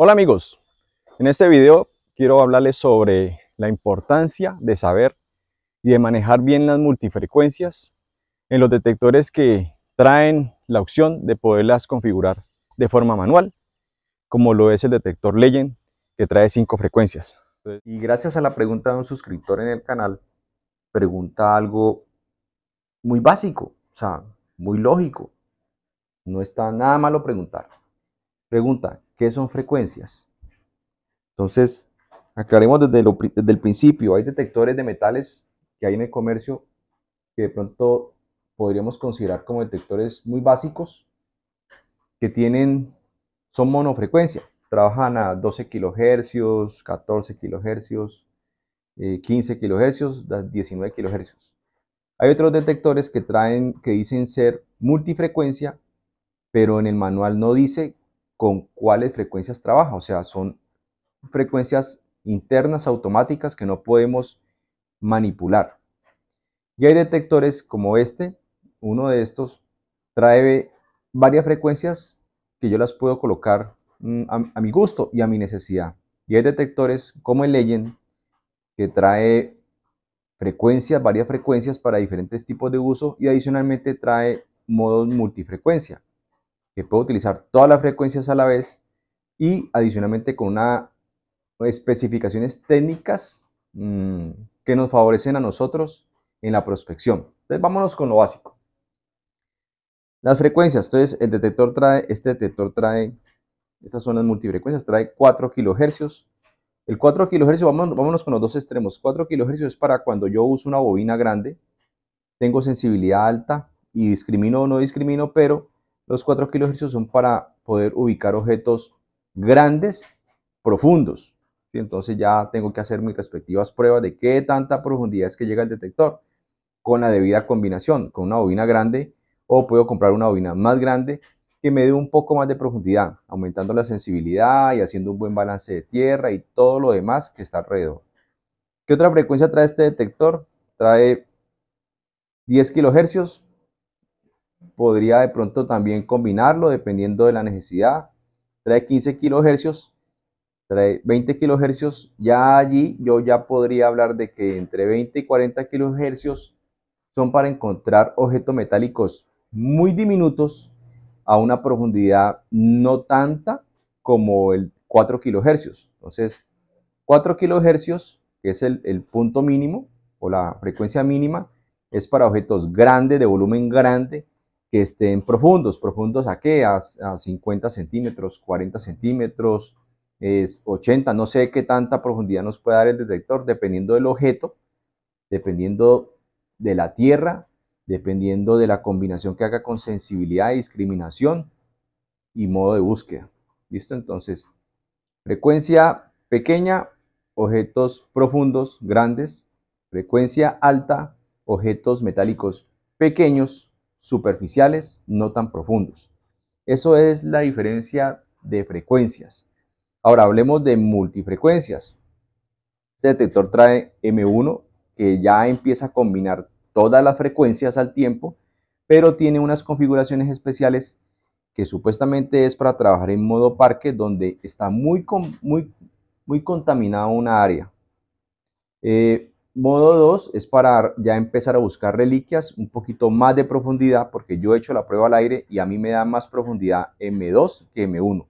Hola amigos, en este video quiero hablarles sobre la importancia de saber y de manejar bien las multifrecuencias en los detectores que traen la opción de poderlas configurar de forma manual, como lo es el detector Legend que trae cinco frecuencias. Y gracias a la pregunta de un suscriptor en el canal, pregunta algo muy básico, o sea, muy lógico. No está nada malo preguntar. Pregunta, ¿qué son frecuencias? Entonces, aclaremos desde, el principio, hay detectores de metales que hay en el comercio que de pronto podríamos considerar como detectores muy básicos que tienen, son monofrecuencia, trabajan a 12 kHz, 14 kHz, 15 kHz, 19 kHz. Hay otros detectores que traen, que dicen ser multifrecuencia, pero en el manual no dice con cuáles frecuencias trabaja. O sea, son frecuencias internas automáticas que no podemos manipular. Y hay detectores como este, uno de estos, trae varias frecuencias que yo las puedo colocar mm, a, mi gusto y a mi necesidad. Y hay detectores como el Legend que trae frecuencias, varias frecuencias para diferentes tipos de uso y adicionalmente trae modos multifrecuencia que puede utilizar todas las frecuencias a la vez y adicionalmente con una especificaciones técnicas mm, que nos favorecen a nosotros en la prospección. Entonces vámonos con lo básico. Las frecuencias, entonces el detector trae, este detector trae, estas son las multifrecuencias, trae 4 kHz. El 4 kHz, vámonos, vámonos con los dos extremos. 4 kHz es para cuando yo uso una bobina grande, tengo sensibilidad alta y discrimino o no discrimino, pero los 4 kilohercios son para poder ubicar objetos grandes, profundos. entonces ya tengo que hacer mis respectivas pruebas de qué tanta profundidad es que llega el detector con la debida combinación, con una bobina grande o puedo comprar una bobina más grande que me dé un poco más de profundidad, aumentando la sensibilidad y haciendo un buen balance de tierra y todo lo demás que está alrededor. ¿Qué otra frecuencia trae este detector? Trae 10 kHz podría de pronto también combinarlo dependiendo de la necesidad. Trae 15 kilohercios, trae 20 kilohercios. Ya allí yo ya podría hablar de que entre 20 y 40 kHz son para encontrar objetos metálicos muy diminutos a una profundidad no tanta como el 4 kilohercios. Entonces, 4 kilohercios, que es el punto mínimo o la frecuencia mínima, es para objetos grandes, de volumen grande, que estén profundos. ¿Profundos a qué? A, 50 centímetros, 40 centímetros, es 80, no sé qué tanta profundidad nos puede dar el detector, dependiendo del objeto, dependiendo de la tierra, dependiendo de la combinación que haga con sensibilidad, discriminación y modo de búsqueda. ¿Listo? Entonces, frecuencia pequeña, objetos profundos, grandes, frecuencia alta, objetos metálicos pequeños, superficiales, no tan profundos. Eso es la diferencia de frecuencias. Ahora hablemos de multifrecuencias. Este detector trae M1 que ya empieza a combinar todas las frecuencias al tiempo, pero tiene unas configuraciones especiales que supuestamente es para trabajar en modo parque donde está muy, muy, muy contaminada una área. Eh, Modo 2 es para ya empezar a buscar reliquias un poquito más de profundidad, porque yo he hecho la prueba al aire y a mí me da más profundidad M2 que M1.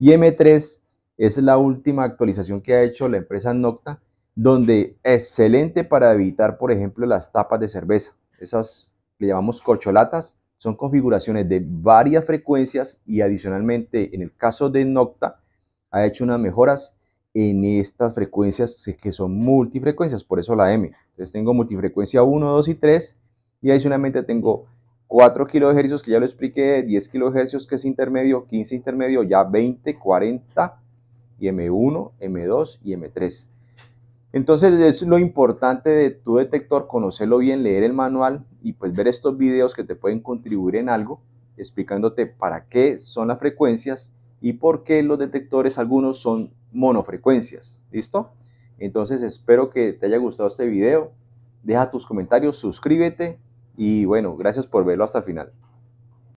Y M3 es la última actualización que ha hecho la empresa Nocta, donde es excelente para evitar, por ejemplo, las tapas de cerveza. Esas le llamamos corcholatas, son configuraciones de varias frecuencias y adicionalmente, en el caso de Nocta, ha hecho unas mejoras en estas frecuencias que son multifrecuencias, por eso la M. Entonces tengo multifrecuencia 1, 2 y 3 y adicionalmente tengo 4 kHz que ya lo expliqué, 10 kHz que es intermedio, 15 intermedio, ya 20, 40 y M1, M2 y M3. Entonces es lo importante de tu detector, conocerlo bien, leer el manual y pues ver estos videos que te pueden contribuir en algo, explicándote para qué son las frecuencias y por qué los detectores algunos son monofrecuencias. ¿Listo? Entonces espero que te haya gustado este video. Deja tus comentarios, suscríbete y bueno, gracias por verlo hasta el final.